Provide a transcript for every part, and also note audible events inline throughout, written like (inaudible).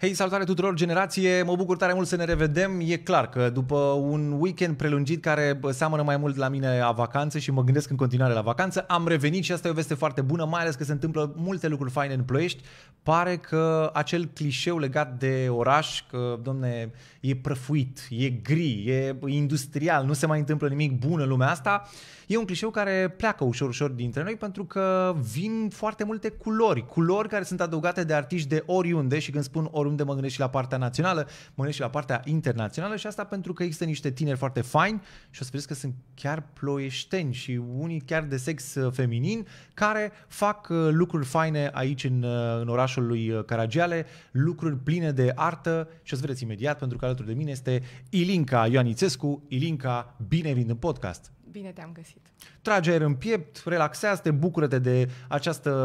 Hei, salutare tuturor, generație! Mă bucur tare mult să ne revedem. E clar că după un weekend prelungit care seamănă mai mult la mine a vacanță și mă gândesc în continuare la vacanță, am revenit și asta e o veste foarte bună, mai ales că se întâmplă multe lucruri faine în Ploiești. Pare că acel clișeu legat de oraș, că, domne, e prăfuit, e gri, e industrial, nu se mai întâmplă nimic bun în lumea asta, e un clișeu care pleacă ușor, ușor dintre noi pentru că vin foarte multe culori, culori care sunt adăugate de artiști de oriunde și când spun oriunde, oriunde mă gândesc și la partea națională, mă gândesc și la partea internațională și asta pentru că există niște tineri foarte faini și o să vedeți că sunt chiar ploieșteni și unii chiar de sex uh, feminin care fac uh, lucruri faine aici în, uh, în orașul lui Caragiale, lucruri pline de artă și o să vedeți imediat pentru că alături de mine este Ilinca Ioanițescu. Ilinca, bine vin în podcast! Bine te-am găsit. Trage aer în piept, relaxează-te, bucură-te de această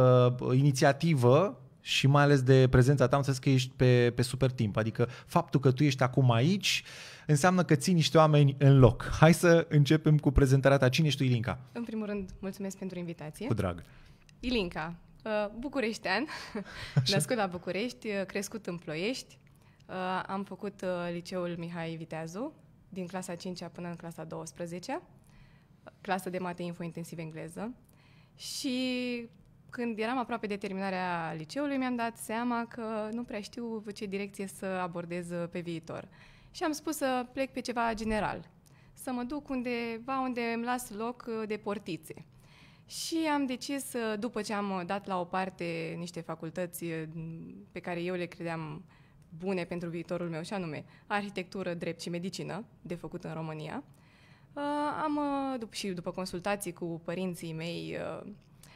inițiativă și mai ales de prezența ta, am înțeles că ești pe, pe super timp. Adică faptul că tu ești acum aici înseamnă că ții niște oameni în loc. Hai să începem cu prezentarea ta. Cine ești tu, Ilinca? În primul rând, mulțumesc pentru invitație. Cu drag. Ilinca, uh, bucureștean, (laughs) Așa. născut la București, uh, crescut în Ploiești. Uh, am făcut liceul Mihai Viteazu din clasa 5 până în clasa 12 clasă de mate info intensiv engleză și când eram aproape de terminarea liceului, mi-am dat seama că nu prea știu ce direcție să abordez uh, pe viitor. Și am spus să plec pe ceva general, să mă duc undeva unde îmi las loc uh, de portițe. Și am decis, uh, după ce am dat la o parte niște facultăți pe care eu le credeam bune pentru viitorul meu, și anume arhitectură, drept și medicină, de făcut în România, am, și după consultații cu părinții mei,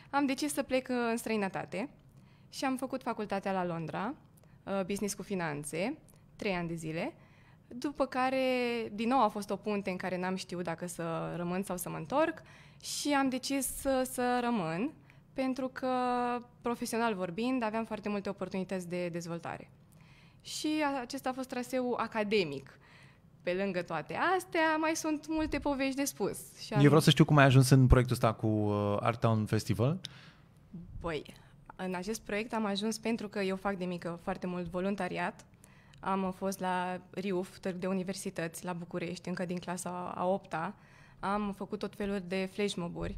am decis să plec uh, în străinătate și am făcut facultatea la Londra, uh, business cu finanțe, trei ani de zile, după care din nou a fost o punte în care n-am știut dacă să rămân sau să mă întorc și am decis să, să rămân pentru că, profesional vorbind, aveam foarte multe oportunități de dezvoltare. Și acesta a fost traseul academic pe lângă toate astea, mai sunt multe povești de spus. Și Eu vreau să știu cum ai ajuns în proiectul ăsta cu uh, Art Town Festival. Băi, în acest proiect am ajuns pentru că eu fac de mică foarte mult voluntariat. Am uh, fost la RIUF, Târg de Universități, la București, încă din clasa a 8-a. Am făcut tot felul de flash moburi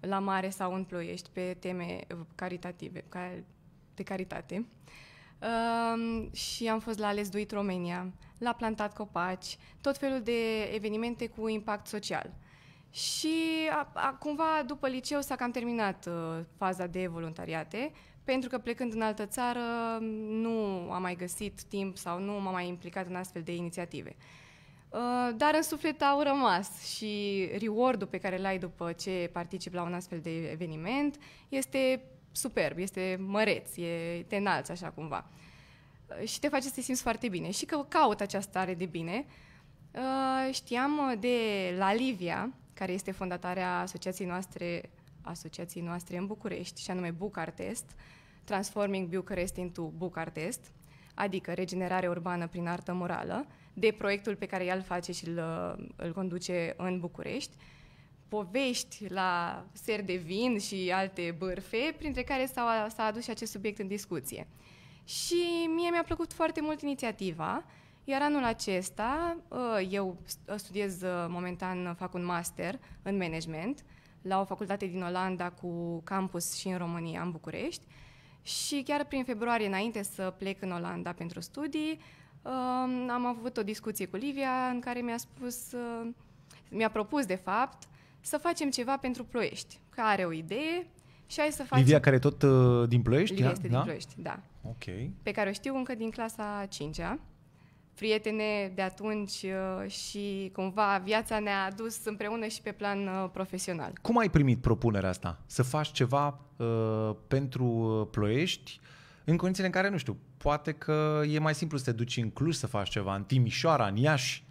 la mare sau în ploiești pe teme uh, caritative, de caritate. Uh, Ehm, și am fost la Ales Duit România, la Plantat Copaci, tot felul de evenimente cu impact social. Și a, a, cumva după liceu s-a cam terminat uh, faza de voluntariate, pentru că plecând în altă țară nu am mai găsit timp sau nu m-am mai implicat în astfel de inițiative. Uh, dar în suflet au rămas și reward-ul pe care l-ai după ce participi la un astfel de eveniment este superb, este măreț, e, te înalți așa cumva. Uh, și te face să te simți foarte bine. Și că caut această stare de bine. Uh, știam de la Livia, care este fondatarea asociației noastre, asociației noastre în București, și anume Bucartest, Transforming Bucharest into Bucartest, adică regenerare urbană prin artă morală, de proiectul pe care el face și îl, uh, îl conduce în București. Uh, povești la ser de vin și alte bârfe, printre care s-a, s-a adus și acest subiect în discuție. Și mie mi-a plăcut foarte mult inițiativa, iar anul acesta ă, eu ă, studiez ă, momentan, fac un master în management la o facultate din Olanda cu campus și în România, în București. Și chiar prin februarie, înainte să plec în Olanda pentru studii, am avut o discuție cu Livia în care mi-a spus, mi-a propus de fapt să facem ceva pentru Ploiești, care are o idee și hai să facem... Livia care tot uh, din Ploiești? Livia este da? din Ploiești, da. Ok. Pe care o știu încă din clasa 5-a. Prietene de atunci uh, și cumva viața ne-a adus împreună și pe plan uh, profesional. Cum ai primit propunerea asta? Să faci ceva uh, pentru uh, Ploiești în condițiile în care, nu știu, poate că e mai simplu să te duci în Cluj să faci ceva, în Timișoara, în Iași.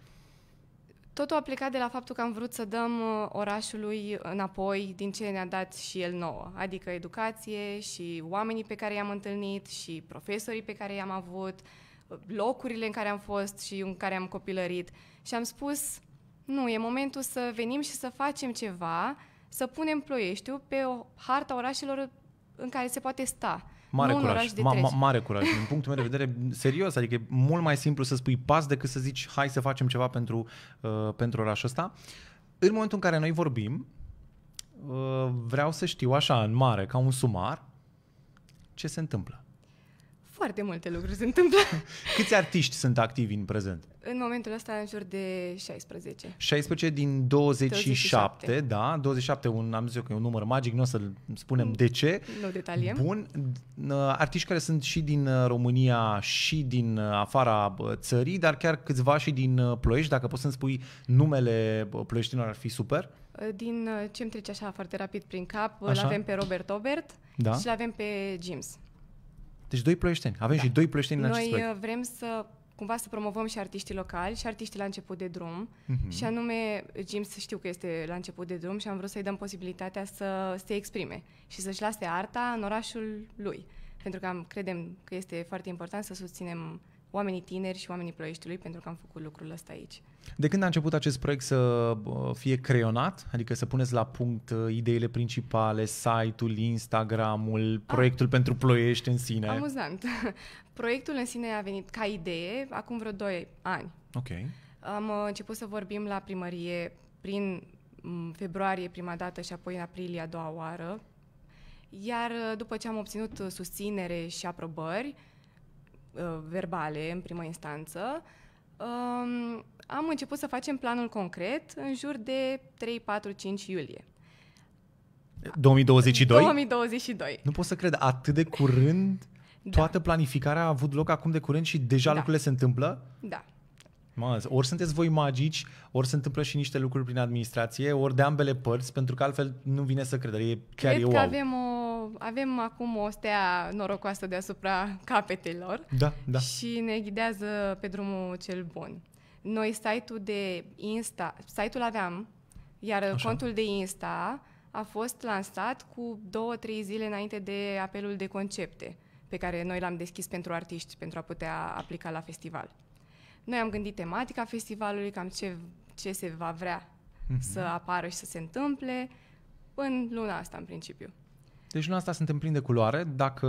Totul a plecat de la faptul că am vrut să dăm uh, orașului înapoi din ce ne-a dat și el nouă, adică educație și oamenii pe care i-am întâlnit și profesorii pe care i-am avut, locurile în care am fost și în care am copilărit. Și am spus, nu, e momentul să venim și să facem ceva, să punem ploieștiu pe o harta orașelor în care se poate sta. Mare nu curaj, ma, ma, mare curaj. Din punctul meu de vedere, (laughs) serios, adică e mult mai simplu să spui pas decât să zici hai să facem ceva pentru, uh, pentru orașul ăsta. În momentul în care noi vorbim, uh, vreau să știu așa, în mare, ca un sumar, ce se întâmplă. Foarte multe lucruri se întâmplă. (laughs) Câți artiști sunt activi în prezent? În momentul ăsta în jur de 16. 16 din 27, 27. da? 27, un, am zis eu că e un număr magic, nu o să spunem mm, de ce. Nu detaliem. Bun. Uh, artiști care sunt și din uh, România și din uh, afara țării, dar chiar câțiva și din Ploiești. Dacă poți să-mi spui numele ploieștinilor, ar fi super. Din ce îmi trece așa foarte rapid prin cap, așa. l-avem pe Robert Obert da? și l-avem pe James. Deci doi ploieșteni. Avem da. și doi ploieșteni în Noi acest proiect. Noi uh, vrem să cumva să promovăm și artiștii locali și artiștii la început de drum. uh-huh. Și anume, Jim, să știu că este la început de drum și am vrut să-i dăm posibilitatea să se exprime și să-și lase arta în orașul lui. Pentru că am, credem că este foarte important să susținem oamenii tineri și oamenii ploieștiului pentru că am făcut lucrul ăsta aici. De când a început acest proiect să fie creionat? Adică să puneți la punct uh, ideile principale, site-ul, Instagram-ul, proiectul pentru ploiești în sine? Amuzant. (laughs) Proiectul în sine a venit ca idee acum vreo 2 ani. Ok. Am uh, început să vorbim la primărie prin mm, februarie prima dată și apoi în aprilie a doua oară. Iar uh, după ce am obținut susținere și aprobări, Uh, verbale în primă instanță, um, am început să facem planul concret în jur de 3, 4, 5 iulie. 2022? 2022. Nu pot să cred, atât de curând da. toată planificarea a avut loc acum de curând și deja da. lucrurile se întâmplă? Da. Mă, ori sunteți voi magici, ori se întâmplă și niște lucruri prin administrație, ori de ambele părți, pentru că altfel nu vine să cred. E, chiar cred e wow. avem o avem acum o stea norocoasă deasupra capetelor da, da. și ne ghidează pe drumul cel bun. Noi site-ul de Insta, site-ul aveam, iar Așa. contul de Insta a fost lansat cu două, trei zile înainte de apelul de concepte pe care noi l-am deschis pentru artiști pentru a putea aplica la festival. Noi am gândit tematica festivalului, cam ce, ce se va vrea mm-hmm. să apară și să se întâmple în luna asta, în principiu. Deci noi asta suntem plini de culoare. Dacă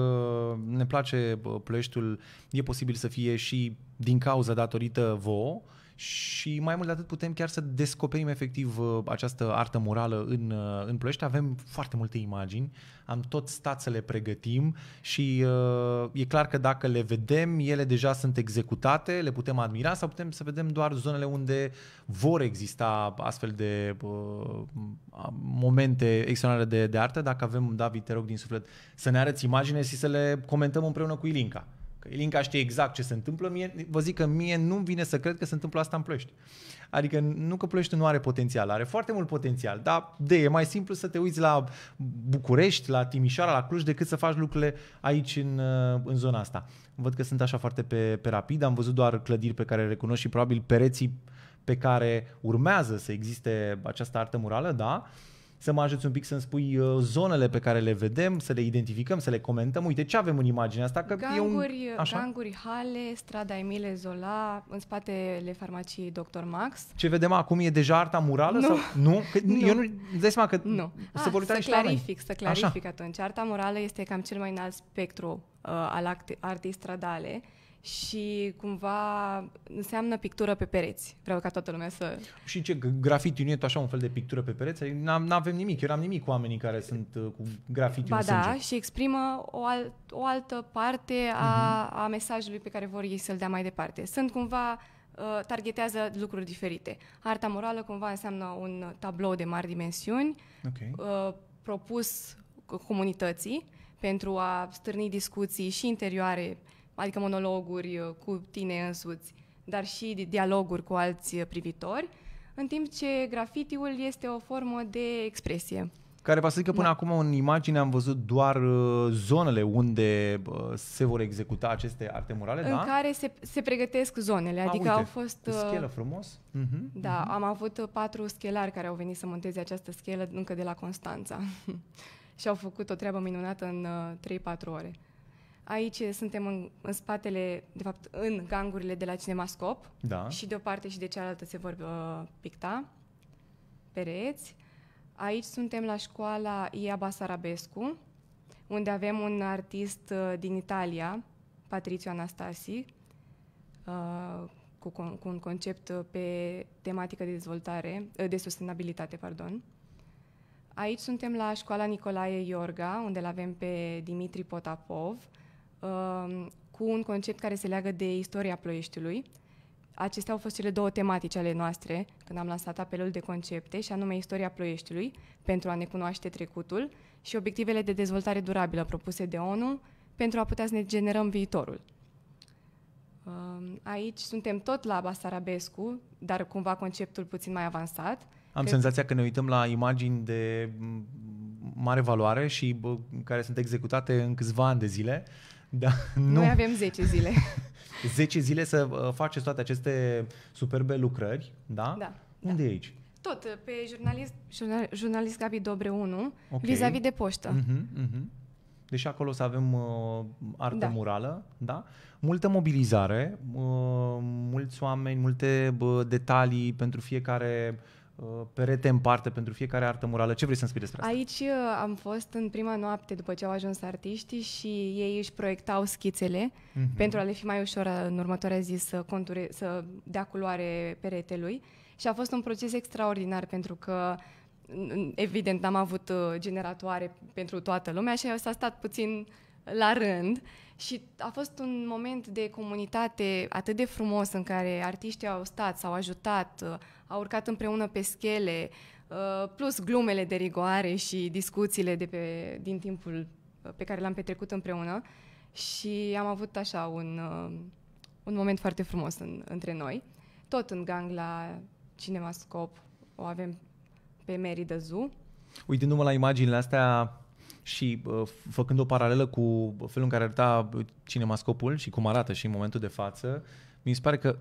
ne place Ploieștiul, e posibil să fie și din cauza datorită vouă, și mai mult de atât putem chiar să descoperim efectiv uh, această artă murală în, uh, în Ploiești. Avem foarte multe imagini, am tot stat să le pregătim și uh, e clar că dacă le vedem, ele deja sunt executate, le putem admira sau putem să vedem doar zonele unde vor exista astfel de uh, momente extraordinare de, de artă. Dacă avem, David, te rog din suflet, să ne arăți imagine și să le comentăm împreună cu Ilinca. Că Elinca știe exact ce se întâmplă. Mie, vă zic că mie nu vine să cred că se întâmplă asta în Ploiești. Adică nu că Ploiești nu are potențial, are foarte mult potențial, dar de e mai simplu să te uiți la București, la Timișoara, la Cluj, decât să faci lucrurile aici în, uh, în zona asta. Văd că sunt așa foarte pe, pe rapid, am văzut doar clădiri pe care le recunosc și probabil pereții pe care urmează să existe această artă murală, da, uh, să mă ajuți un pic să-mi spui uh, zonele pe care le vedem, să le identificăm, să le comentăm. Uite, ce avem în imaginea asta? Că ganguri, e un... Așa? ganguri Hale, strada Emile Zola, în spatele farmaciei Dr. Max. Ce vedem acum e deja arta murală? Nu. Sau? nu? Că (laughs) nu. Eu nu dai seama că nu. Să, ah, să clarific, să clarific Așa. atunci. Arta murală este cam cel mai înalt spectru uh, al artei stradale și cumva înseamnă pictură pe pereți. Vreau ca toată lumea să... Și ce, grafiti nu e așa un fel de pictură pe pereți? Adică nu avem nimic, eu n-am nimic cu oamenii care sunt uh, cu grafiti Ba da, sânge. și exprimă o, alt, o altă parte a, uh-huh. a mesajului pe care vor ei să-l dea mai departe. Sunt cumva uh, targetează lucruri diferite. Arta morală cumva înseamnă un tablou de mari dimensiuni okay. uh, propus comunității pentru a stârni discuții și interioare adică monologuri uh, cu tine însuți, dar și dialoguri cu alți uh, privitori, în timp ce grafitiul este o formă de expresie. Care vă să zic că până da. acum în imagine am văzut doar uh, zonele unde se vor executa aceste arte murale, în da? În care se, se pregătesc zonele, A, adică uite, au fost... schelă frumos. Uh-huh, da, uh-huh. am avut patru schelari care au venit să monteze această schelă încă de la Constanța. (laughs) Și au făcut o treabă minunată în 3-4 ore. Aici suntem în, în spatele, de fapt, în gangurile de la Cinemascop. Da. Și de o parte și de cealaltă se vor uh, picta pereți. Aici suntem la școala Ia Basarabescu, unde avem un artist uh, din Italia, Patrizio Anastasi, uh, cu, con- cu un concept uh, pe tematică de dezvoltare, uh, de sustenabilitate, pardon. Aici suntem la școala Nicolae Iorga, unde l avem pe Dimitri Potapov, uh, Um, cu un concept care se leagă de istoria ploieștiului. Acestea au fost cele două tematici ale noastre când am lansat apelul de concepte, și anume istoria ploieștiului, pentru a ne cunoaște trecutul, și obiectivele de dezvoltare durabilă propuse de ONU, pentru a putea să ne generăm viitorul. Um, aici suntem tot la Basarabescu, dar cumva conceptul puțin mai avansat. Am Cred... senzația că ne uităm la imagini de mare valoare și care sunt executate în câțiva ani de zile da, nu. Noi avem 10 zile. 10 (laughs) zile să uh, faceți toate aceste superbe lucrări, da? Da. Unde da. e aici? Tot uh, pe jurnalist, jurnal, jurnalist Gabi Dobre 1, okay. vis-a-vis de poștă. Uh-huh, uh-huh. Deci acolo să avem uh, artă da. murală, da? Multă mobilizare, uh, mulți oameni, multe uh, detalii pentru fiecare Uh, perete în parte pentru fiecare artă murală. Ce vrei să-mi spui despre asta? Aici uh, am fost în prima noapte după ce au ajuns artiștii și ei își proiectau schițele mm-hmm. pentru a le fi mai ușor uh, în următoarea zi să, conture, să dea culoare peretelui. Și a fost un proces extraordinar pentru că evident n-am avut generatoare pentru toată lumea și s a stat puțin la rând. Și a fost un moment de comunitate atât de frumos în care artiștii au stat, s-au ajutat, uh, au urcat împreună pe schele, uh, plus glumele de rigoare și discuțiile de pe, din timpul uh, pe care l-am petrecut împreună. Și am avut așa un, un moment foarte frumos în, între noi. Tot în gang la Cinemascop o avem pe Merida Zoo. Uitându-mă la imaginile astea și făcând o paralelă cu felul în care arăta cinemascopul și cum arată și în momentul de față, mi se pare că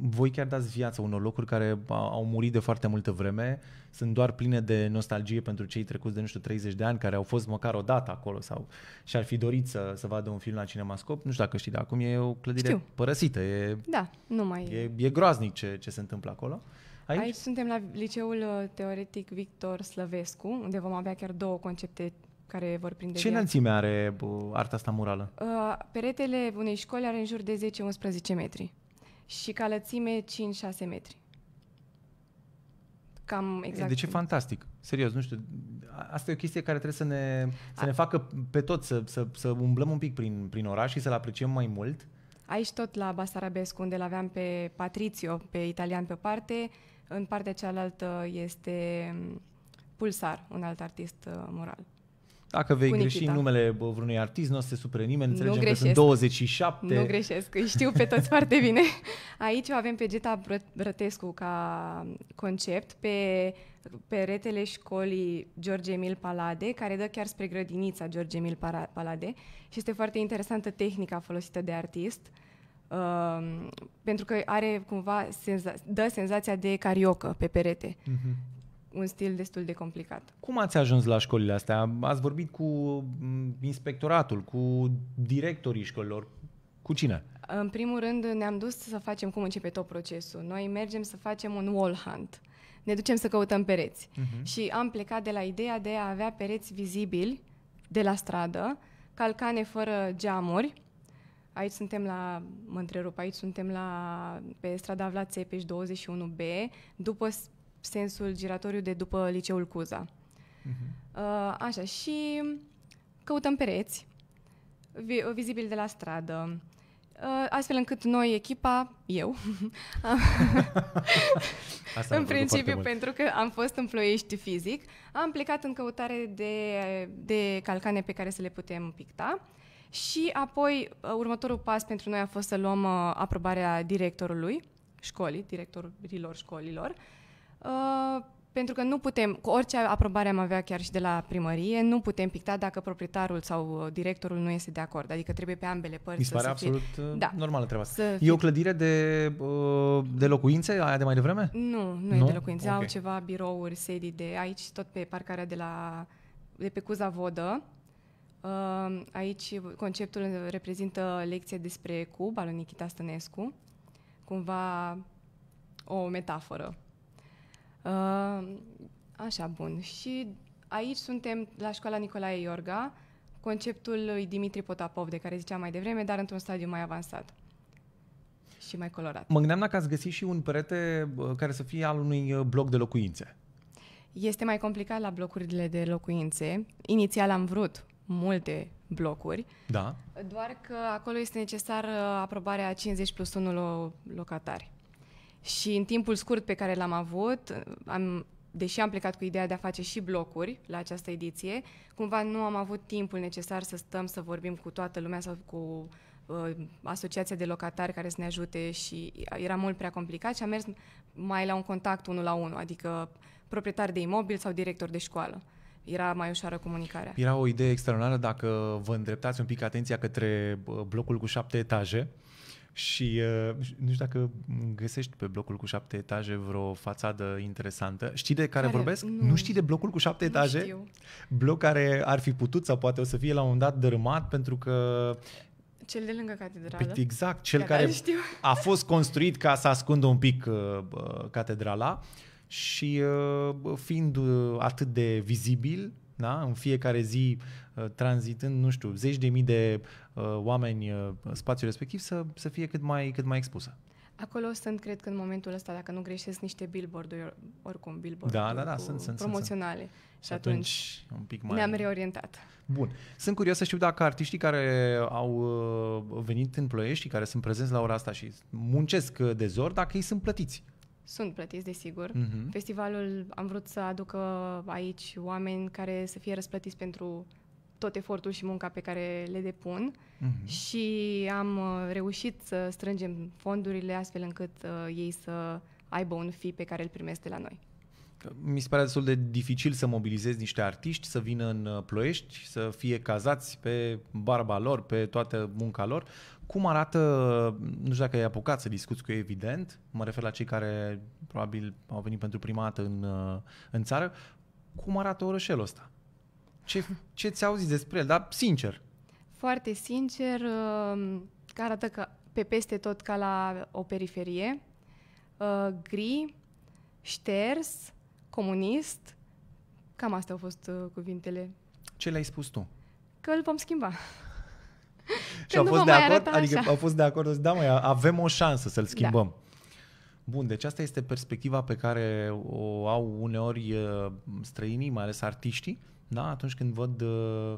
voi chiar dați viață unor locuri care au murit de foarte multă vreme, sunt doar pline de nostalgie pentru cei trecuți de, nu știu, 30 de ani, care au fost măcar o dată acolo sau și-ar fi dorit să, să vadă un film la cinemascop. Nu știu dacă știi, dar acum e o clădire Știu. părăsită. E, da, nu mai e. E groaznic ce, ce se întâmplă acolo. Uh, aici? Aici suntem la liceul uh, teoretic Victor Slăvescu, unde vom avea chiar două concepte care vor prinde Ce înălțime are arta asta murală? Uh, peretele unei școli are în jur de 10-11 metri și calățime 5-6 metri. Cam exact. ce e fantastic. Serios, nu știu. Asta e o chestie care trebuie să ne, să A. ne facă pe toți să, să, să umblăm un pic prin, prin oraș și să-l apreciem mai mult. Aici tot la Basarabescu, unde l-aveam pe Patrizio, pe italian pe parte, în partea cealaltă este mm, Pulsar, un alt artist uh, moral. Dacă vei Cunicita. greși numele vreunui artist, nu o să se supere nimeni, înțelegem nu greșesc. că sunt 27. Nu greșesc, îi știu pe toți foarte bine. (laughs) Aici o avem pe Geta Brătescu ca concept, pe peretele școlii George Emil Palade, care dă chiar spre grădinița George Emil Palade și este foarte interesantă tehnica folosită de artist. Uh, Uh, pentru că are cumva senza- dă senzația de cariocă pe perete. Uh-huh. Un stil destul de complicat. Cum ați ajuns la școlile astea? Ați vorbit cu mm, inspectoratul, cu directorii școlilor. Cu cine? În primul rând ne-am dus să facem cum începe tot procesul. Noi mergem să facem un wall hunt. Ne ducem să căutăm pereți. Uh-huh. Și am plecat de la ideea de a avea pereți vizibili de la stradă, calcane fără geamuri, Aici suntem la, mă întrerup, aici suntem la, pe strada Vlad Țepeș 21B, după sensul giratoriu de după liceul Cuza. Uh-huh. așa, și căutăm pereți vi- vizibili de la stradă, uh, astfel încât noi, echipa, eu, (laughs) Asta în principiu, pentru că am fost în ploiești fizic, am plecat în căutare de, de calcane pe care să le putem picta și apoi, uh, următorul pas pentru noi a fost să luăm uh, aprobarea directorului școlii, directorilor școlilor, uh, pentru că nu putem, cu orice aprobare am avea chiar și de la primărie, nu putem picta dacă proprietarul sau directorul nu este de acord. Adică trebuie pe ambele părți Mi se pare să absolut da. normală treaba asta. e fi... o clădire de, de locuințe, aia de mai devreme? Nu, nu, nu? e de locuințe. Okay. Au ceva birouri, sedii de aici, tot pe parcarea de la de pe Cuza Vodă, Aici conceptul reprezintă lecție despre Cuba lui Nikita Stănescu, cumva o metaforă. Așa, bun. Și aici suntem la școala Nicolae Iorga, conceptul lui Dimitri Potapov, de care ziceam mai devreme, dar într-un stadiu mai avansat și mai colorat. Mă gândeam dacă ați găsit și un perete care să fie al unui uh, bloc de locuințe. Este mai complicat la blocurile de locuințe. Inițial am vrut multe blocuri, da. doar că acolo este necesară uh, aprobarea 50 plus 1 locatari. Și în timpul scurt pe care l-am avut, uh, am, deși am plecat cu ideea de a face și blocuri la această ediție, cumva nu am avut timpul necesar să stăm să vorbim cu toată lumea sau cu uh, asociația de locatari care să ne ajute și era mult prea complicat și am mers mai la un contact unul la unul, adică proprietar de imobil sau director de școală era mai ușoară comunicarea. Era o idee extraordinară dacă vă îndreptați un pic atenția către blocul cu șapte etaje uh, și nu știu dacă găsești pe blocul cu șapte etaje vreo fațadă interesantă. Știi de care, care? vorbesc? Nu. nu știi de blocul cu șapte nu etaje? Știu. Bloc care ar fi putut sau poate o să fie la un dat dărâmat pentru că cel de lângă catedrală. Pe, păi, exact, cel Chiar care (laughs) știu. a fost construit ca să ascundă un pic uh, catedrala. Uh, și uh, fiind uh, atât de vizibil, da? în fiecare zi uh, tranzitând, nu știu, zeci de mii de oameni în spațiul respectiv, să, să fie cât mai, cât mai expusă. Acolo sunt, cred că în momentul ăsta, dacă nu greșesc, niște billboard-uri, oricum billboard da, da, da, sunt, sunt, promoționale. Sunt, sunt. Și atunci, atunci un pic mai... ne-am reorientat. Bun. Sunt curios să știu dacă artiștii care au venit în ploiești, care sunt prezenți la ora asta și muncesc de zor, dacă ei sunt plătiți sunt plătiți, desigur. Mm-hmm. Festivalul am vrut să aducă aici oameni care să fie răsplătiți pentru tot efortul și munca pe care le depun mm-hmm. și am uh, reușit să strângem fondurile astfel încât uh, ei să aibă un fi pe care îl primesc de la noi mi se pare destul de dificil să mobilizezi niște artiști să vină în uh, ploiești, să fie cazați pe barba lor, pe toată munca lor. Cum arată, uh, nu știu dacă ai apucat să discuți cu ei, evident, mă refer la cei care probabil au venit pentru prima dată în, uh, în țară, cum arată orășelul ăsta? Ce, ce ți-au zis despre el? Dar sincer. Foarte sincer, că arată că pe peste tot ca la o periferie, gri, șters, comunist. Cam astea au fost uh, cuvintele. Ce le-ai spus tu? Că îl vom schimba. (laughs) și adică au fost, de acord, adică au fost de acord, da, mai avem o șansă să-l da. schimbăm. Da. Bun, deci asta este perspectiva pe care o au uneori uh, străinii, mai ales artiștii, da? atunci când văd uh,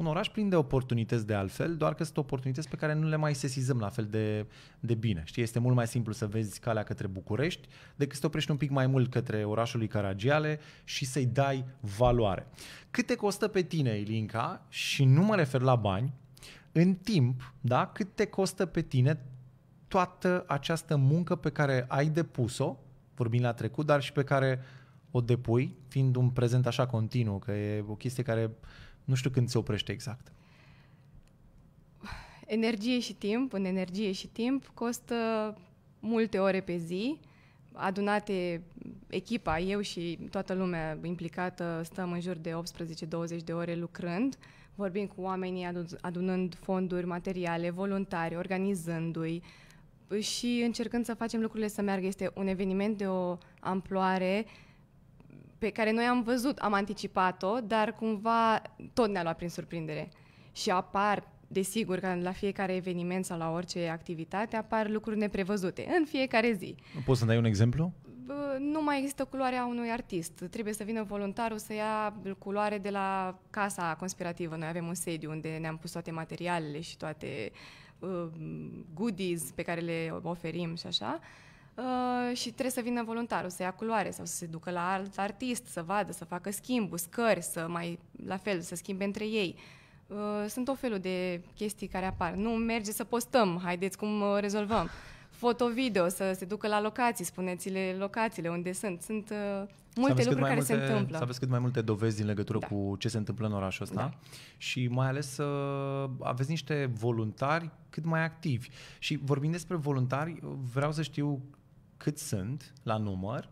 un oraș plin de oportunități de altfel, doar că sunt oportunități pe care nu le mai sesizăm la fel de, de bine. Știi, este mult mai simplu să vezi calea către București decât să te oprești un pic mai mult către orașul lui Caragiale și să-i dai valoare. Cât te costă pe tine, Ilinca, și nu mă refer la bani, în timp, da, cât te costă pe tine toată această muncă pe care ai depus-o, vorbind la trecut, dar și pe care o depui, fiind un prezent așa continuu, că e o chestie care nu știu când se oprește exact. Energie și timp, în energie și timp, costă multe ore pe zi, adunate echipa, eu și toată lumea implicată, stăm în jur de 18-20 de ore lucrând, vorbim cu oamenii, adunând fonduri, materiale, voluntari, organizându-i și încercând să facem lucrurile să meargă. Este un eveniment de o amploare uh, pe care noi am văzut, am anticipat-o, dar cumva tot ne-a luat prin surprindere. Și apar, desigur, că la fiecare eveniment sau la orice activitate apar lucruri neprevăzute, în fiecare zi. Poți să dai un exemplu? Nu mai există culoarea unui artist. Trebuie să vină voluntarul să ia culoare de la casa conspirativă. Noi avem un sediu unde ne-am pus toate materialele și toate uh, goodies pe care le oferim și așa. Uh, Uh, și trebuie să vină voluntarul să ia culoare sau să se ducă la alt artist, să vadă, să facă schimb, scări, să mai, la fel, să schimbe între ei. Uh, sunt o felul de chestii care apar. Nu merge să postăm, haideți cum uh, rezolvăm. Foto-video, să se ducă la locații, spuneți-le locațiile unde sunt. Sunt uh, multe lucruri care multe, se întâmplă. Să aveți cât mai multe dovezi în legătură da. cu ce se întâmplă în orașul ăsta da. și mai ales să uh, aveți niște voluntari cât mai activi. Și vorbind despre voluntari, vreau să știu cât sunt la număr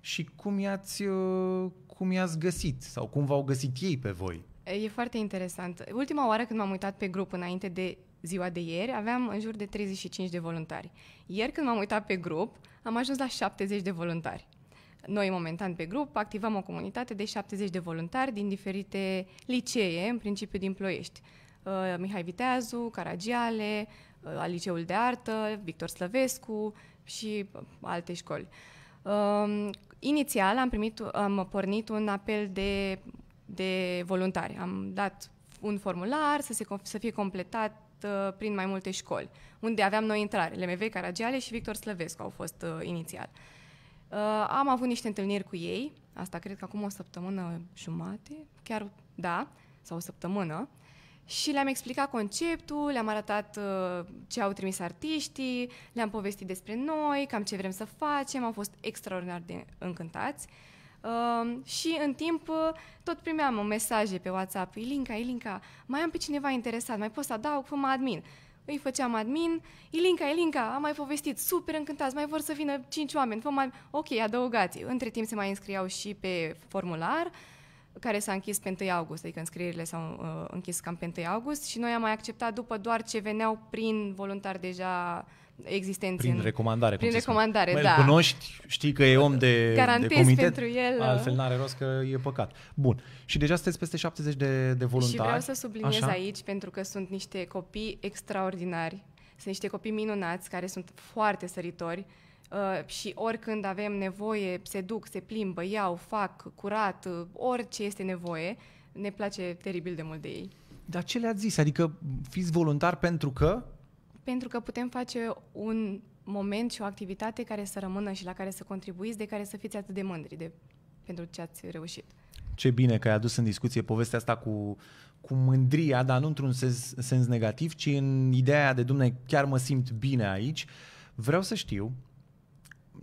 și cum i-ați, uh, cum i-ați găsit sau cum v-au găsit ei pe voi. E foarte interesant. Ultima oară când m-am uitat pe grup înainte de ziua de ieri, aveam în jur de 35 de voluntari. Ieri când m-am uitat pe grup, am ajuns la 70 de voluntari. Noi, momentan, pe grup, activăm o comunitate de 70 de voluntari din diferite licee, în principiu din Ploiești. Uh, Mihai Viteazu, Caragiale, uh, Liceul de Artă, Victor Slăvescu și uh, alte școli. Um, inițial am, primit, am pornit un apel de, de voluntari. Am dat un formular să, se, să fie completat uh, prin mai multe școli, unde aveam noi intrare. LMV Caragiale și Victor Slăvescu au fost uh, inițial. Uh, am avut niște întâlniri cu ei, asta cred că acum o săptămână jumate, chiar da, sau o săptămână. Uh, și le-am explicat conceptul, le-am arătat uh, ce au trimis artiștii, le-am povestit despre noi, cam ce vrem să facem, au fost extraordinar de încântați. Uh, și în timp uh, tot primeam mesaje pe WhatsApp, Ilinca, Ilinca, mai am pe cineva interesat, mai pot să adaug, fă admin. Îi făceam admin, Ilinca, Ilinca, am mai povestit, super încântați, mai vor să vină cinci oameni, fă admin. Ok, adăugați. Între timp se mai înscriau și pe formular, uh, care s-a închis pe 1 august, adică înscrierile s-au uh, închis cam pe 1 august și noi am mai acceptat după doar ce veneau prin voluntari deja existenți. Prin în... recomandare. Prin recomandare, da. Îl cunoști, știi că e om de, Garantez de comitet, pentru el. Uh. altfel n-are rost că e păcat. Bun. Și deja sunteți peste 70 de, de voluntari. Și vreau să subliniez așa? aici, pentru că sunt niște copii extraordinari, sunt niște copii minunați care sunt foarte săritori, Uh, și oricând avem nevoie, se duc, se plimbă, iau, fac, curat, uh, orice este nevoie. Ne place teribil de mult de ei. Dar ce le-ați zis? Adică fiți voluntar pentru că? Pentru că putem face un moment și o activitate care să rămână și la care să contribuiți, de care să fiți atât de mândri de, pentru ce ați reușit. Ce bine că ai adus în discuție povestea asta cu, cu mândria, dar nu într-un sens, sens negativ, ci în ideea de, Dumnezeu, chiar mă simt bine aici. Vreau să știu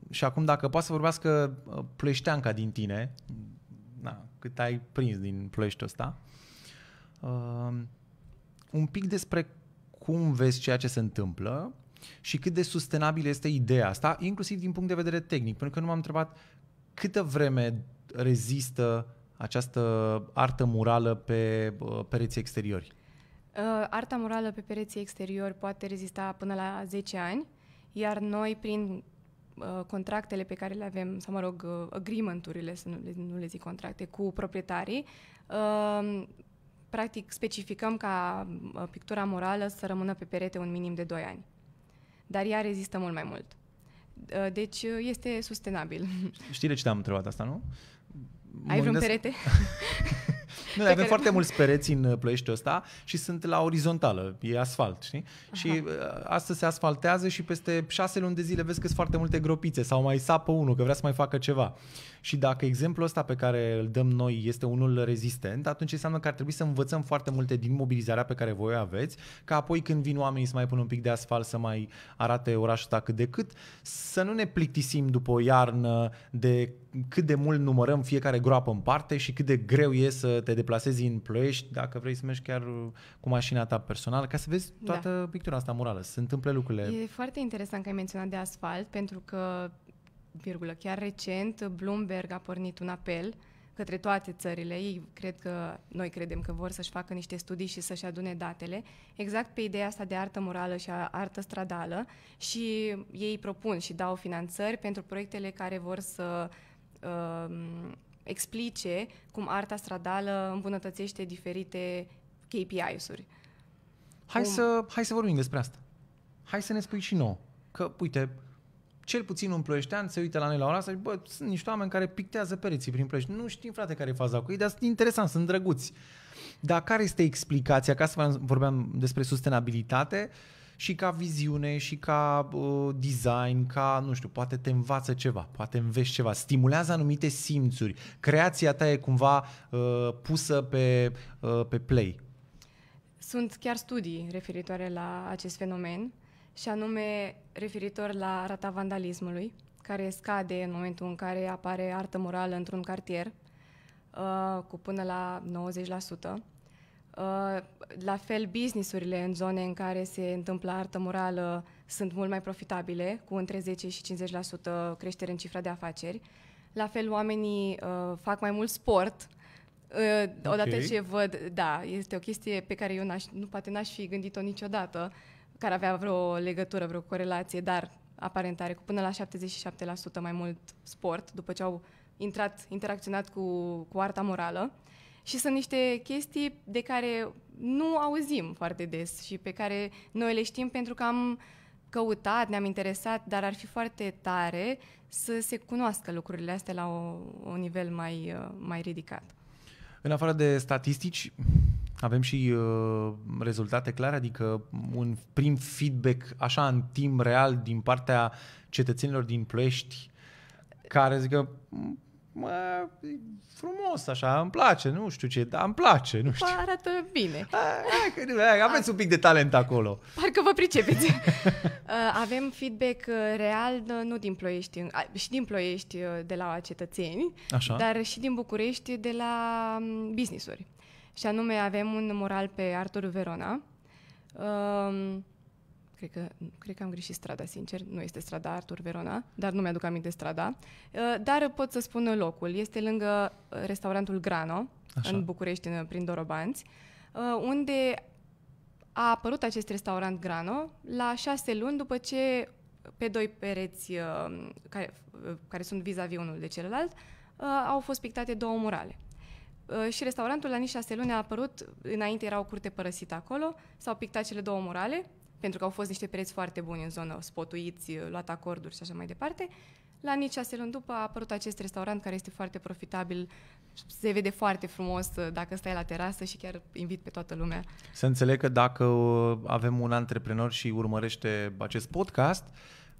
și acum dacă poate să vorbească uh, plășteanca din tine, na, cât ai prins din plăștul ăsta, uh, un pic despre cum vezi ceea ce se întâmplă și cât de sustenabilă este ideea asta, inclusiv din punct de vedere tehnic, pentru că nu m-am întrebat câtă vreme rezistă această artă murală pe uh, pereții exteriori. Uh, arta murală pe pereții exteriori poate rezista până la 10 ani, iar noi, prin Uh, contractele pe care le avem, sau mă rog, uh, agreementurile, să nu le, nu le zic contracte, cu proprietarii, uh, practic specificăm ca pictura morală să rămână pe perete un minim de 2 ani. Dar ea rezistă mult mai mult. Deci este sustenabil. Știi de ce te-am întrebat asta, nu? Ai vreun gândesc... perete? (laughs) Noi avem care... foarte mulți pereți în uh, ploieștiul ăsta și sunt la orizontală, e asfalt, știi? Aha. Și uh, astăzi se asfaltează și peste șase luni de zile vezi că sunt foarte multe gropițe sau mai sapă unul că vrea să mai facă ceva. Și dacă exemplul ăsta pe care îl dăm noi este unul rezistent, atunci înseamnă că ar trebui să învățăm foarte multe din mobilizarea pe care voi o aveți, ca apoi când vin oamenii să mai pun un pic de asfalt, să mai arate orașul ta cât de cât, să nu ne plictisim după o iarnă de cât de mult numărăm fiecare groapă în parte și cât de greu e să te deplasezi în ploiești dacă vrei să mergi chiar cu mașina ta personală, ca să vezi toată da. pictura asta murală, să se întâmple lucrurile. E foarte interesant că ai menționat de asfalt, pentru că virgulă, chiar recent, Bloomberg a pornit un apel către toate țările. Ei cred că, noi credem că vor să-și facă niște studii și să-și adune datele, exact pe ideea asta de artă morală și artă stradală și ei propun și dau finanțări pentru proiectele care vor să uh, explice cum arta stradală îmbunătățește diferite KPI-uri. Hai, cum... să, hai să vorbim despre asta. Hai să ne spui și nouă. Că, uite, cel puțin un ploieștean se uită la noi la ora asta și bă, sunt niște oameni care pictează pereții prin ploiești. Nu știm, frate, care e faza cu ei, dar sunt interesant, sunt drăguți. Dar care este explicația? Ca să vorbeam despre sustenabilitate și ca viziune și ca uh, design, ca, nu știu, poate te învață ceva, poate înveți ceva, stimulează anumite simțuri. Creația ta e cumva uh, pusă pe, uh, pe play. Sunt chiar studii referitoare la acest fenomen și anume referitor la rata vandalismului, care scade în momentul în care apare artă murală într-un cartier, uh, cu până la 90%. Uh, la fel, businessurile în zone în care se întâmplă artă murală sunt mult mai profitabile, cu între 10 și 50% creștere în cifra de afaceri. La fel, oamenii uh, fac mai mult sport. Uh, okay. Odată ce văd, da, este o chestie pe care eu n-aș, nu poate n-aș fi gândit-o niciodată, uh, care avea vreo legătură, vreo corelație, dar aparent are cu până la 77% mai mult sport după ce au intrat, interacționat cu, cu arta morală. Și sunt niște chestii de care nu auzim foarte des și pe care noi le știm pentru că am căutat, ne-am interesat, dar ar fi foarte tare să se cunoască lucrurile astea la o, un nivel mai, mai ridicat. În afară de statistici, avem și uh, rezultate clare, adică un prim feedback așa în timp real din partea cetățenilor din Ploiești care zic că mă, frumos așa, îmi place, nu știu ce, dar îmi place, nu știu. arată bine. A, (laughs) hai, aveți un pic de talent acolo. Parcă vă pricepeți. (laughs) Uh, avem feedback uh, real, uh, nu din Ploiești, și din Ploiești de la cetățeni, așa. dar și din București de la um, business-uri și anume avem un mural pe Arturu Verona. Um, cred că, cred că am greșit strada, sincer, nu este strada Artur Verona, dar nu mi-aduc aminte strada, ehm, dar pot să spun locul. Este lângă eh, restaurantul Grano, Așa. în București, în, prin Dorobanți, eh, unde a apărut acest restaurant Grano la șase luni după ce pe doi pereți ehm, care, eh, care sunt vis-a-vis unul de celălalt au fost pictate două murale. Uh, și restaurantul la nici șase luni a apărut, înainte era o curte părăsită acolo, s-au pictat cele două murale, pentru că au fost niște pereți foarte buni în zonă, spotuiți, uh, luat acorduri și așa mai departe. La nici șase luni după a apărut acest restaurant care este foarte profitabil, se vede foarte frumos uh, dacă stai la terasă și chiar invit pe toată lumea. Să înțeleg că dacă avem un antreprenor și urmărește acest podcast, uh,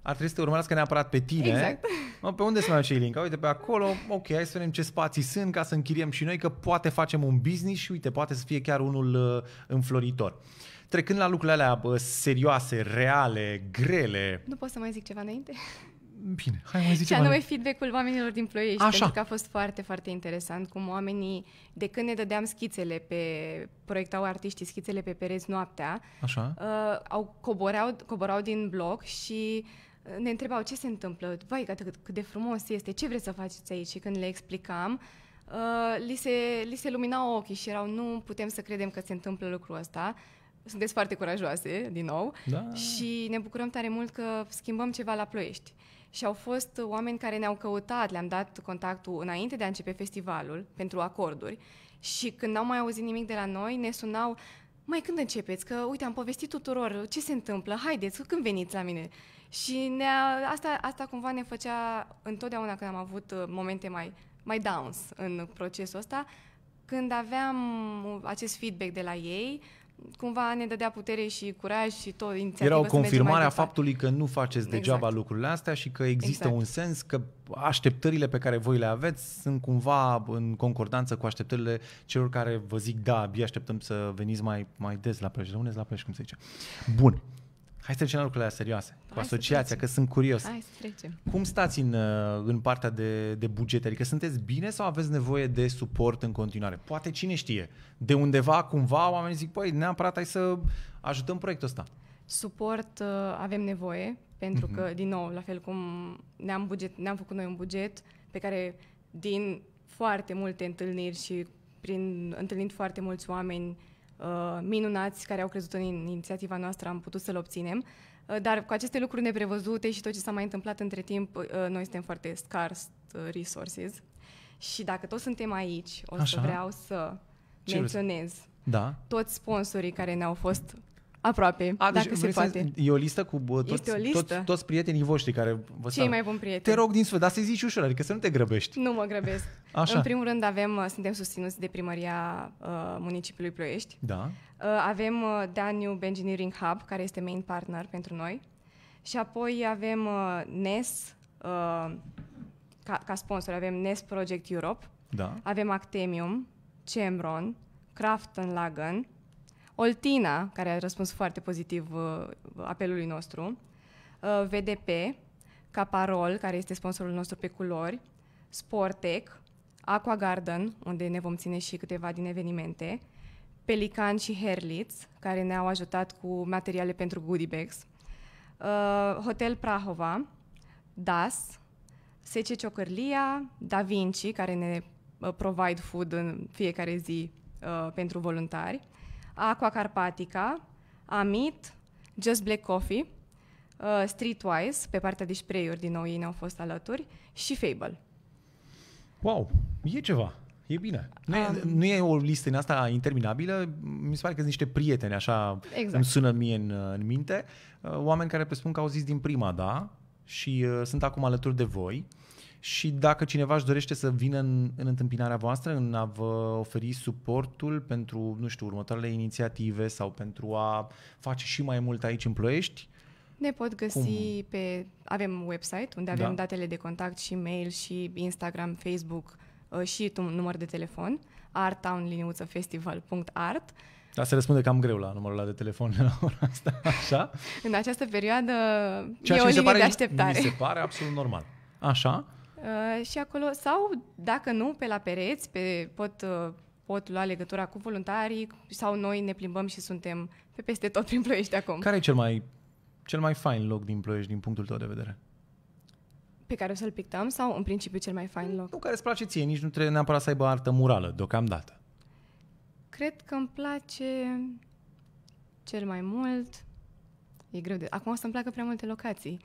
ar trebui să te urmărească neapărat pe tine. Exact. Mă, pe unde să mai și Ilinca? Uite, pe acolo, ok, hai să vedem ce spații sunt ca să închiriem și noi, că poate facem un business și uite, poate să fie chiar unul uh, înfloritor. Trecând la lucrurile alea bă, serioase, reale, grele... Nu pot să mai zic ceva înainte? Bine, hai mai ceva. Și anume feedback-ul oamenilor din Ploiești, Așa. pentru că a fost foarte, foarte interesant cum oamenii, de când ne dădeam schițele pe, proiectau artiștii schițele pe pereți noaptea, Așa. Uh, au coborau, coborau din bloc și ne întrebau ce se întâmplă, vai, gata, cât, cât de frumos este, ce vreți să faceți aici? Și când le explicam, uh, li, se, li se luminau ochii și erau, nu putem să credem că se întâmplă lucrul ăsta. Sunteți foarte curajoase, din nou, da. și ne bucurăm tare mult că schimbăm ceva la ploiești. Și au fost oameni care ne-au căutat, le-am dat contactul înainte de a începe festivalul pentru acorduri și când n-au mai auzit nimic de la noi, ne sunau, mai când începeți? Că uite, am povestit tuturor ce se întâmplă, haideți, când veniți la mine? Și ne asta, asta cumva ne făcea întotdeauna când am avut uh, momente mai, mai downs în procesul ăsta, când aveam uh, acest feedback de la ei, cumva ne dădea putere și curaj și tot inițiativă. Era o confirmare a faptului că nu faceți exact. degeaba exact. lucrurile astea și că există exact. un sens, că așteptările pe care voi le aveți sunt cumva în concordanță cu așteptările celor care vă zic da, abia așteptăm să veniți mai, mai des la Ploiești, rămâneți la Ploiești, cum se zice. Bun. Hai să trecem la lucrurile serioase, cu Hai asociația, că sunt curios. Hai să trecem. Cum stați în, uh, în partea de, de bugete? Adică sunteți bine sau aveți nevoie de suport în continuare? Poate cine știe, de undeva, cumva, oamenii zic, păi, neapărat hai să ajutăm proiectul ăsta. Suport uh, avem nevoie, pentru că, mhm. din nou, la fel cum ne-am, buget, ne-am făcut noi un buget pe care, din foarte multe întâlniri și prin întâlnind foarte mulți oameni, uh, Uh, minunați care au crezut în inițiativa noastră, am putut să-l obținem. Uh, dar cu aceste lucruri neprevăzute și tot ce s-a mai întâmplat între timp, uh, noi suntem foarte scarce resources. Și dacă toți suntem aici, o să Așa. vreau să menționez da. toți sponsorii care ne-au fost Aproape, A, deci se poate. Să, e o listă cu bă, toți, o listă. Toți, toți prietenii voștri care vă Cei mai buni prieteni. Te rog din sfârșit, dar să zici ușor, adică să nu te grăbești. Nu mă grăbesc. Așa. În primul rând avem, uh, suntem susținuți de primăria uh, municipiului Ploiești. Da. Uh, avem uh, Daniu Engineering Hub, care este main partner pentru noi. Și apoi avem uh, NES, uh, ca, ca sponsor, avem NES Project Europe. Da. Avem Actemium, Cemron, Kraftenlagen, Oltina, care a răspuns foarte pozitiv uh, apelului nostru, uh, VDP, Caparol, care este sponsorul nostru pe culori, Sportec, Aqua Garden, unde ne vom ține și câteva din evenimente, Pelican și Herlitz, care ne-au ajutat cu materiale pentru goodie bags, uh, Hotel Prahova, DAS, Sece Ciocărlia, Da Vinci, care ne provide food în fiecare zi pentru voluntari, Aqua Carpatica, Amit, Just Black Coffee, uh, Streetwise, pe partea de spray din nou ei ne-au fost alături, și Fable. Wow, e ceva. E bine. Nu, e, nu e o listă în asta interminabilă, mi se pare că sunt niște prieteni, așa exact. îmi sună mie în, în minte, uh, oameni care presupun că au zis din prima, da, și uh, sunt acum alături de voi și dacă cineva își dorește să vină în, în întâmpinarea voastră, în a vă oferi suportul pentru, nu știu, următoarele inițiative sau pentru a face și mai mult aici în Ploiești, ne pot găsi Cum? pe... Avem website unde avem da. datele de contact și mail și Instagram, Facebook uh, și număr de telefon arttownliniuțafestival.art. da, se răspunde cam greu la numărul ăla de telefon la ora asta, așa? în această perioadă Ceea e o linie pare, de așteptare. Mi se pare absolut normal. Așa? Uh, și acolo, sau dacă nu, pe la pereți, pe, pot, uh, pot lua legătura cu voluntarii sau noi ne plimbăm și suntem pe peste tot prin Ploiești acum. Care e cel mai, cel mai fain loc din Ploiești, din punctul tău de vedere? Pe care o să-l pictăm sau în principiu cel mai fain loc? Nu, care îți place ție, nici nu trebuie neapărat să aibă artă murală, deocamdată. Cred că îmi place cel mai mult... E greu de... Acum o să-mi placă prea multe locații.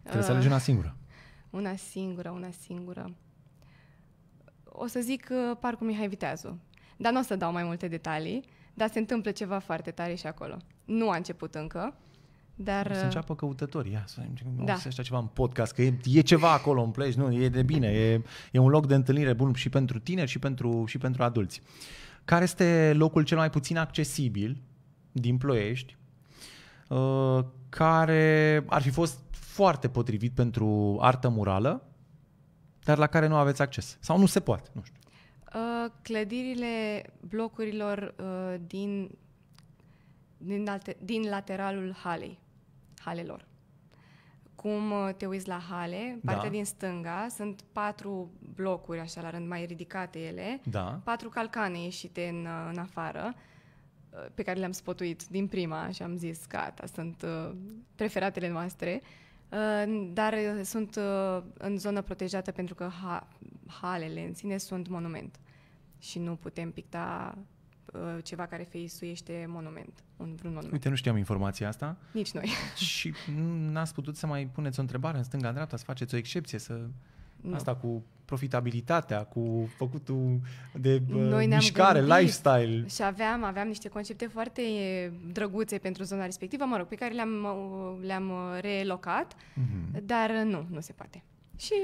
Trebuie uh... să alegi una singură. Una singură, una singură. O să zic uh, Parcul Mihai Viteazu. Dar nu o să dau mai multe detalii, dar se întâmplă ceva foarte tare și acolo. Nu a început încă, dar... O să uh, înceapă căutători, ia să da. să ceva în podcast, că e, e ceva acolo în pleci, nu, e de bine, e, e un loc de întâlnire bun și pentru tineri și pentru, și pentru adulți. Care este locul cel mai puțin accesibil din Ploiești, uh, care ar fi fost foarte potrivit pentru artă murală, dar la care nu aveți acces. Sau nu se poate, nu știu. Uh, clădirile blocurilor uh, din, din, alte, din lateralul halei, halelor. Cum uh, te uiți la hale, da. partea da. din stânga, sunt patru blocuri, așa la rând, mai ridicate ele, da. patru calcane ieșite în, uh, în afară, uh, pe care le-am spotuit din prima și am zis, că sunt preferatele noastre. Uh, dar uh, sunt uh, în zonă protejată pentru că ha- halele în sine sunt monument și nu putem picta uh, ceva care feisuiește monument, un vreun monument. Uite, nu știam informația asta. Nici noi. (laughs) Și n-ați putut să mai puneți o întrebare în stânga-dreapta, să faceți o excepție, să... Nu. Asta cu profitabilitatea, cu făcutul de Noi uh, mișcare, gândit lifestyle. Și aveam, aveam niște concepte foarte drăguțe pentru zona respectivă, mă rog, pe care le-am, uh, le-am uh, relocat, mm-hmm. dar nu, nu se poate. Și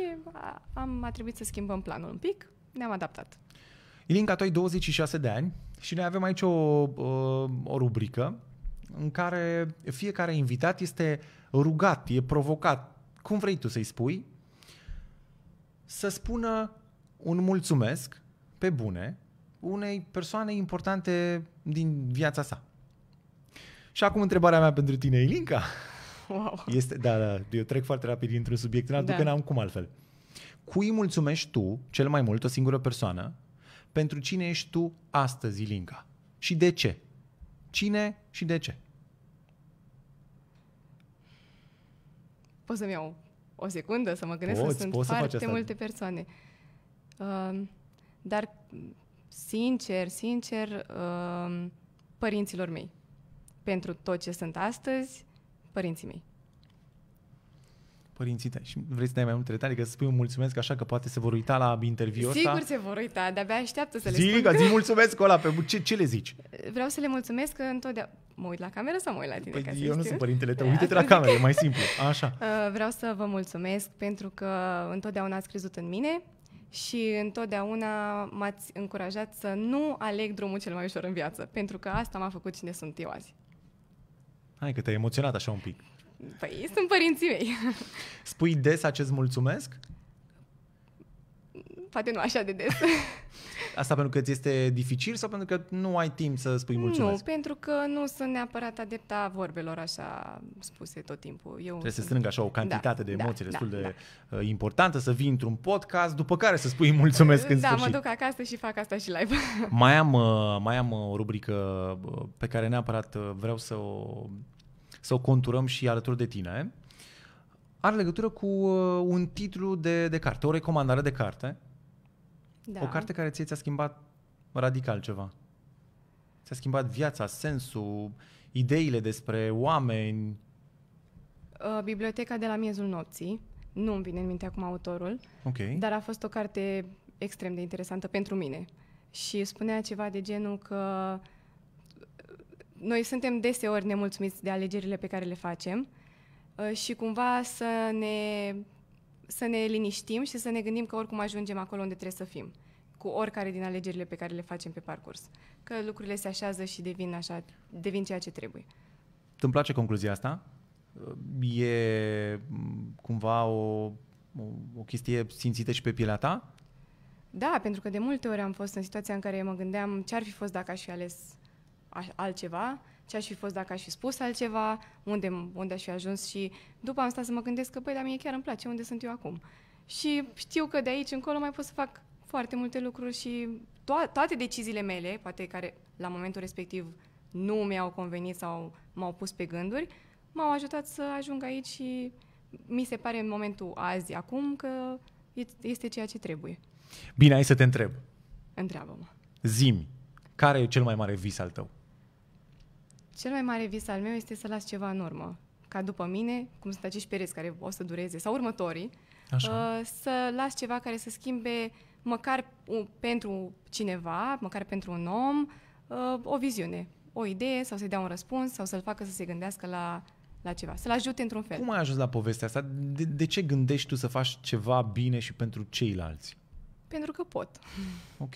am, a trebuit să schimbăm planul un pic, ne-am adaptat. Ilinca, tu ai 26 de ani și noi avem aici o, o rubrică în care fiecare invitat este rugat, e provocat, cum vrei tu să-i spui, să spună un mulțumesc pe bune unei persoane importante din viața sa. Și acum întrebarea mea pentru tine, Ilinca. Wow. Este, da, da, eu trec foarte rapid dintr-un subiect în altul, da. că n-am cum altfel. Cui mulțumești tu, cel mai mult, o singură persoană, pentru cine ești tu astăzi, Ilinca? Și de ce? Cine și de ce? Poți să-mi iau o secundă să mă gândesc poți, că sunt foarte multe persoane. Uh, dar, sincer, sincer, uh, părinților mei. Pentru tot ce sunt astăzi, părinții mei părinții tăi și vrei să dai mai multe detalii, că să spui un mulțumesc așa că poate se vor uita la interviu? Sigur se vor uita, de-abia așteaptă să zic, le spun. Că... zic mulțumesc ăla, pe ce, ce le zici? Vreau să le mulțumesc că întotdeauna... Mă uit la cameră sau mă uit la tine? Păi ca eu nu știu? sunt părintele tău, păi uite-te la cameră, e mai simplu. Așa. (laughs) Uh, vreau să vă mulțumesc pentru că întotdeauna ați crezut în mine și întotdeauna m-ați încurajat să nu aleg drumul cel mai ușor în viață, pentru că asta m-a făcut cine sunt eu azi. Hai că te-ai emoționat așa un pic. Păi sunt părinții mei. Spui des acest mulțumesc? Poate nu așa de des. Asta pentru că ți este dificil sau pentru că nu ai timp să spui mulțumesc? Nu, pentru că nu sunt neapărat adepta vorbelor așa spuse tot timpul. Eu Trebuie sunt... să strâng așa o cantitate da, de da, emoții da, destul da, de da. Uh, importantă, să vii într-un podcast, după care să spui mulțumesc în da, sfârșit. Da, mă duc acasă și fac asta și live. Mai am, uh, mai am uh, o rubrică pe care neapărat vreau să o să o conturăm și alături de tine, are legătură cu uh, un titlu de, de carte, o recomandare de carte. Da. O carte care ție ți-a schimbat radical ceva. Ți-a schimbat viața, sensul, ideile despre oameni. Uh, Biblioteca de la miezul nopții. Nu îmi vine în minte acum autorul, okay. dar a fost o carte extrem de interesantă pentru mine. Și spunea ceva de genul că uh, noi suntem deseori nemulțumiți de alegerile pe care le facem uh, și cumva să ne, să ne liniștim și să ne gândim că oricum ajungem acolo unde trebuie să fim, cu oricare din alegerile pe care le facem pe parcurs. Că lucrurile se așează și devin, așa, devin ceea ce trebuie. Îmi place concluzia asta? Uh, e mm, cumva o, o, o chestie simțită și pe pielea ta? Da, pentru că de multe ori am fost în situația în care mă gândeam ce ar fi fost dacă aș fi ales altceva, ce aș fi fost dacă aș fi spus altceva, unde, unde aș fi ajuns și după am stat să mă gândesc că, păi, dar mie chiar îmi place unde sunt eu acum. Și știu că de aici încolo mai pot să fac foarte multe lucruri și to- toate deciziile mele, poate care la momentul respectiv nu mi-au convenit sau m-au pus pe gânduri, m-au ajutat să ajung aici și mi se pare în momentul azi, acum, că este ceea ce trebuie. Bine, hai să te întreb. Întreabă-mă. Zimi, care e cel mai mare vis al tău? Cel mai mare vis al meu este să las ceva în urmă. Ca după mine, cum sunt acești pereți care o să dureze, sau următorii, Așa. Uh, să las ceva care să schimbe măcar pentru cineva, măcar pentru un om, uh, o viziune, o idee sau să-i dea un răspuns sau să-l facă să se gândească la, la ceva, să-l ajute într-un fel. Cum ai ajuns la povestea asta? De, de ce gândești tu să faci ceva bine și pentru ceilalți? Pentru că pot. Ok.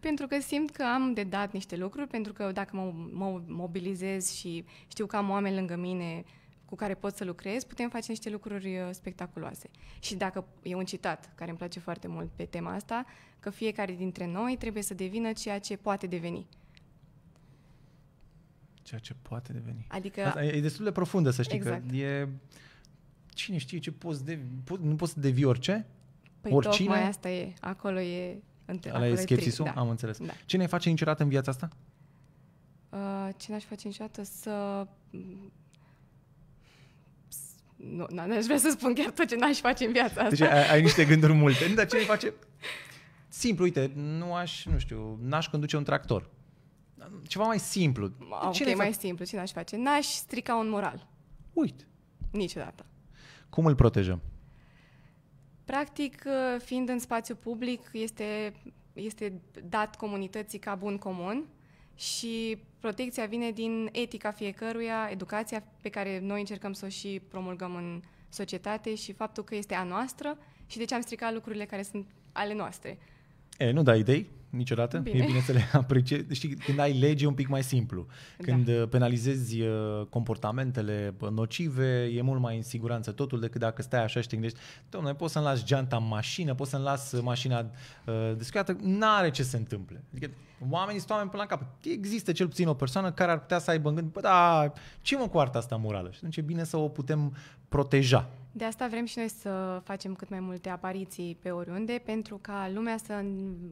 pentru că simt că am de dat niște lucruri, pentru că dacă mă, mă mobilizez și știu că am oameni lângă mine cu care pot să lucrez, putem face niște lucruri uh, spectaculoase. Și dacă e un citat care îmi place foarte mult pe tema asta, că fiecare dintre noi trebuie să devină ceea ce poate deveni. Ceea ce poate deveni. Adică... Asta e destul de profundă, să știi exact. că e... Cine știe ce poți de... Nu poți să devii orice, Păi Oricine... tocmai asta e. Acolo e... Ala e schepsisul? Da. Am înțeles. Da. Cine face niciodată în viața asta? Uh, cine aș face niciodată să... Nu, n-aș vrea să spun chiar tot ce n-aș face în viața deci asta. Deci ai, ai niște (laughs) gânduri multe. Dar cine face... Simplu, uite, nu aș, nu știu, n-aș conduce un tractor. Ceva mai simplu. Ok, cine mai fac? simplu. Cine aș face? N-aș strica un moral. Uite. Niciodată. Cum îl protejăm? Practic, uh, fiind în spațiu public, este, este dat comunității ca bun comun și protecția vine din etica fiecăruia, educația pe care noi încercăm să o și promulgăm în societate și faptul că este a noastră și de ce am stricat lucrurile care sunt ale noastre. E, nu da idei? niciodată. Bine. E bine să le (laughs) apreciezi. Știi, când ai lege e un pic mai simplu. Da. Când da. penalizezi uh, comportamentele uh, nocive, e mult mai în siguranță totul decât dacă stai așa și te gândești, domnule, poți să-mi las geanta în mașină, poți să-mi las mașina uh, descuiată, n-are ce se întâmple. Adică oamenii sunt oameni până la capăt. Există cel puțin o persoană care ar putea să aibă în gând, bă, da, ce mă cu arta asta morală? Și atunci e bine să o putem proteja de asta vrem și noi să facem cât mai multe apariții pe oriunde, pentru ca lumea să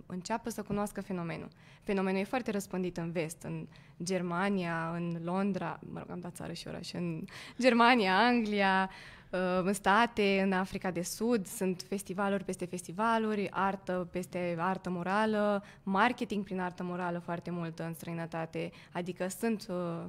înceapă să cunoască fenomenul. Fenomenul e foarte răspândit în vest, în Germania, în Londra, mă rog, am dat țară și oraș, în Germania, Anglia, uh, în state, în Africa de Sud, sunt festivaluri peste festivaluri, artă peste artă morală, marketing prin artă morală foarte mult în străinătate, adică sunt... Uh,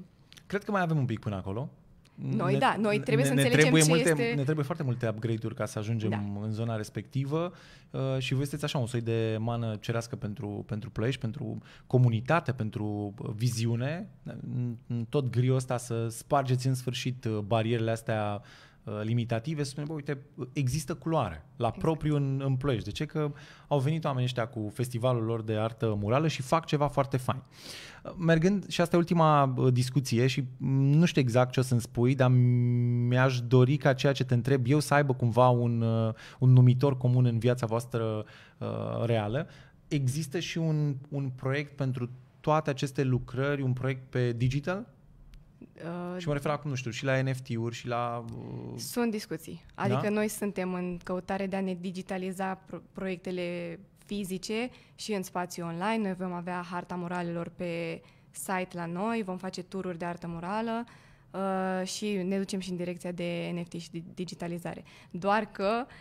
Cred că mai avem un pic până acolo. Noi, ne, da, noi trebuie ne, să înțelegem ne trebuie ce multe, este... Ne trebuie foarte multe upgrade-uri ca să ajungem da. în zona respectivă uh, și voi sunteți așa un soi de mană cerească pentru, pentru plăiești, pentru comunitate, pentru uh, viziune. Tot griul ăsta să spargeți în sfârșit uh, barierele astea uh, Uh, limitative, spune, bă, uite, există culoare la exact. propriu în, în Ploiești. De ce? Că au venit oamenii ăștia cu festivalul lor de artă murală și fac ceva foarte fain. Uh, mergând, și asta e ultima uh, discuție și mm, nu știu exact ce o să-mi spui, dar mi-aș dori ca ceea ce te întreb eu să aibă cumva un, un numitor comun în viața voastră uh, reală. Există și un, un proiect pentru toate aceste lucrări, un proiect pe digital? Uh, și mă refer acum, nu știu, și la NFT-uri și la... Uh... Sunt discuții. Adică da? noi suntem în căutare de a ne digitaliza pro- proiectele fizice și în spațiu online. Noi vom avea harta moralelor pe site la noi, vom face tururi de artă morală uh, și ne ducem și în direcția de NFT și de digitalizare. Doar că uh,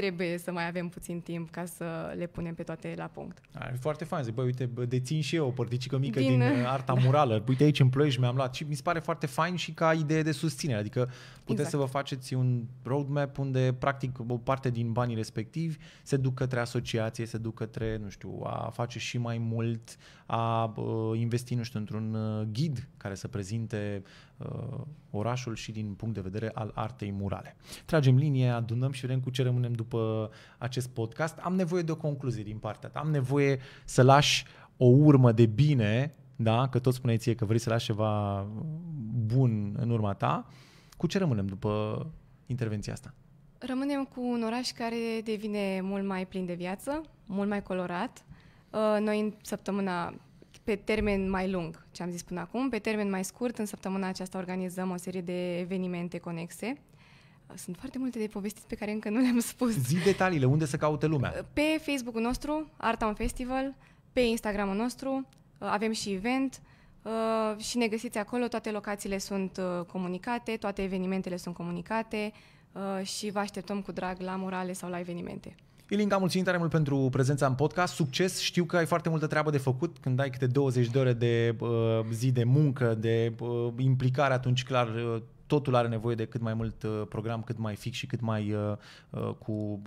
trebuie să mai avem puțin timp ca să le punem pe toate la punct. A, e foarte fain, zic, băi, uite, bă, dețin și eu o părticică mică din, din uh, arta murală. Uite aici în Ploiești mi-am luat și mi se pare foarte fain și ca idee de susținere. Adică puteți exact. să vă faceți un roadmap unde practic o parte din banii respectivi se duc către asociație, se duc către, nu știu, a face și mai mult, a investi, nu știu, într-un uh, ghid care să prezinte Uh, orașul și din punct de vedere al artei murale. Tragem linie, adunăm și vedem cu ce rămânem după acest podcast. Am nevoie de o concluzie din partea ta. Am nevoie să lași o urmă de bine, da? că tot spuneai ție că vrei să lași ceva bun în urma ta. Cu ce rămânem după intervenția asta? Rămânem cu un oraș care devine mult mai plin de viață, mult mai colorat. Uh, noi în săptămâna pe termen mai lung, ce am zis până acum. Pe termen mai scurt, în săptămâna aceasta organizăm o serie de evenimente conexe. Sunt foarte multe de povestit pe care încă nu le-am spus. Zi detaliile, unde să caute lumea? Pe Facebook-ul nostru, Art on Festival, pe Instagram-ul nostru, uh, avem și event uh, și ne găsiți acolo, toate locațiile sunt uh, comunicate, toate evenimentele sunt comunicate și vă așteptăm cu drag la morale sau la evenimente. Ilinca, mulțumim tare mult pentru prezența în podcast. Succes! Știu că ai foarte multă treabă de făcut când ai câte 20 de ore de uh, zi de muncă, de uh, implicare, atunci clar uh, totul are nevoie de cât mai mult uh, program, cât mai fix și cât mai uh, uh, cu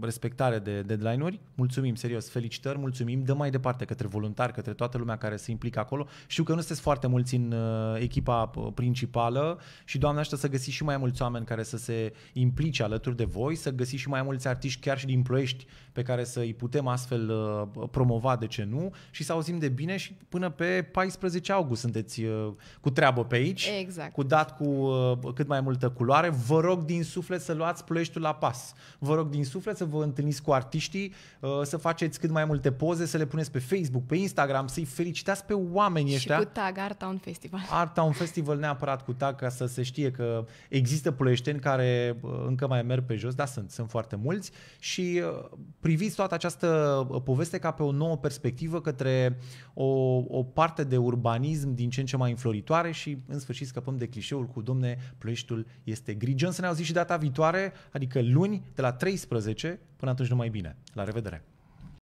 respectare de deadline-uri. Mulțumim, serios, felicitări, mulțumim. Dăm mai departe către voluntari, către toată lumea care se implică acolo. Știu că nu sunteți foarte mulți în echipa principală și, doamne, aștept să găsiți și mai mulți oameni care să se implice alături de voi, să găsiți și mai mulți artiști chiar și din Ploiești pe care să îi putem astfel promova, de ce nu, și să auzim de bine și până pe 14 august sunteți cu treabă pe aici. Exact. Cu dat cu Uh, cât mai multă culoare. Vă rog din suflet să luați ploieștiul la pas. Vă rog din suflet să vă întâlniți cu artiștii, uh, să faceți cât mai multe poze, să le puneți pe Facebook, pe Instagram, să-i felicitați pe oamenii și ăștia. Și cu tag Art Town Festival. Art Town Festival neapărat cu tag ca să se știe că există ploieșteni care uh, încă mai merg pe jos, da, sunt, sunt foarte mulți și priviți toată această poveste ca pe o nouă perspectivă către o, o parte de urbanism din ce în ce mai înfloritoare și în sfârșit scăpăm de clișeul cu domnul. Doamne, ploieștiul este John, Să ne auzi și data viitoare, adică luni, de la 13. Până atunci numai bine. La revedere!